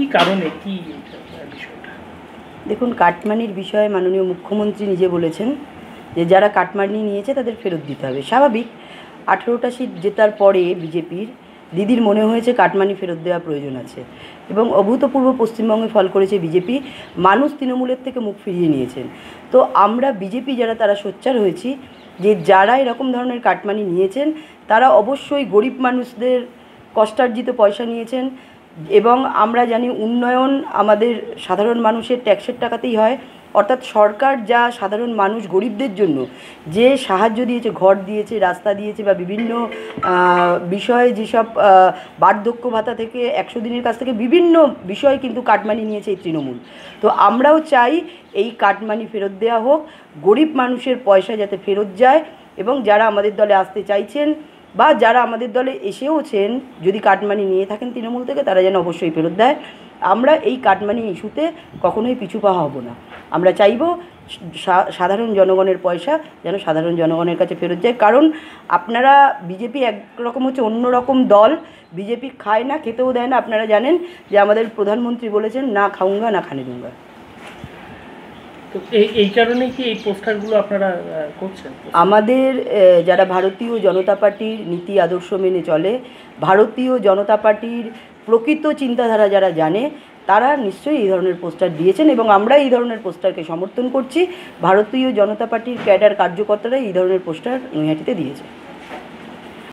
কি কারণে কি বিষয়টা দেখুন কাটমানির বিষয়ে মাননীয় মুখ্যমন্ত্রী নিজে বলেছেন যে যারা কাটমানি নিয়েছে তাদের ফেরত দিতে হবে স্বাভাবিক আঠেরোটা সিট জেতার পরে বিজেপির দিদির মনে হয়েছে কাটমানি ফেরত দেওয়া প্রয়োজন আছে এবং অভূতপূর্ব পশ্চিমবঙ্গে ফল করেছে বিজেপি মানুষ তৃণমূলের থেকে মুখ ফিরিয়ে নিয়েছেন তো আমরা বিজেপি যারা তারা সোচ্চার হয়েছি যে যারা এরকম ধরনের কাটমানি নিয়েছেন তারা অবশ্যই গরিব মানুষদের কষ্টার্জিত পয়সা নিয়েছেন এবং আমরা জানি উন্নয়ন আমাদের সাধারণ মানুষের ট্যাক্সের টাকাতেই হয় অর্থাৎ সরকার যা সাধারণ মানুষ গরিবদের জন্য যে সাহায্য দিয়েছে ঘর দিয়েছে রাস্তা দিয়েছে বা বিভিন্ন বিষয়ে যেসব বার্ধক্য ভাতা থেকে একশো দিনের কাছ থেকে বিভিন্ন বিষয় কিন্তু কাটমানি নিয়েছে এই তৃণমূল তো আমরাও চাই এই কাটমানি ফেরত দেওয়া হোক গরিব মানুষের পয়সা যাতে ফেরত যায় এবং যারা আমাদের দলে আসতে চাইছেন বা যারা আমাদের দলে এসেওছেন যদি কাটমানি নিয়ে থাকেন তৃণমূল থেকে তারা যেন অবশ্যই ফেরত দেয় আমরা এই কাটমানি ইস্যুতে কখনোই পিছুপা হব না আমরা চাইব সাধারণ জনগণের পয়সা যেন সাধারণ জনগণের কাছে ফেরত যায় কারণ আপনারা বিজেপি একরকম হচ্ছে অন্য রকম দল বিজেপি খায় না খেতেও দেয় না আপনারা জানেন যে আমাদের প্রধানমন্ত্রী বলেছেন না খাউঙ্গা না খানে দুঙ্গা এই কারণে কি এই পোস্টারগুলো আপনারা করছেন আমাদের যারা ভারতীয় জনতা পার্টির নীতি আদর্শ মেনে চলে ভারতীয় জনতা পার্টির প্রকৃত চিন্তাধারা যারা জানে তারা নিশ্চয়ই এই ধরনের পোস্টার দিয়েছেন এবং আমরা এই ধরনের পোস্টারকে সমর্থন করছি ভারতীয় জনতা পার্টির ক্যাডার কার্যকর্তারা এই ধরনের পোস্টার নৈহাটিতে দিয়েছে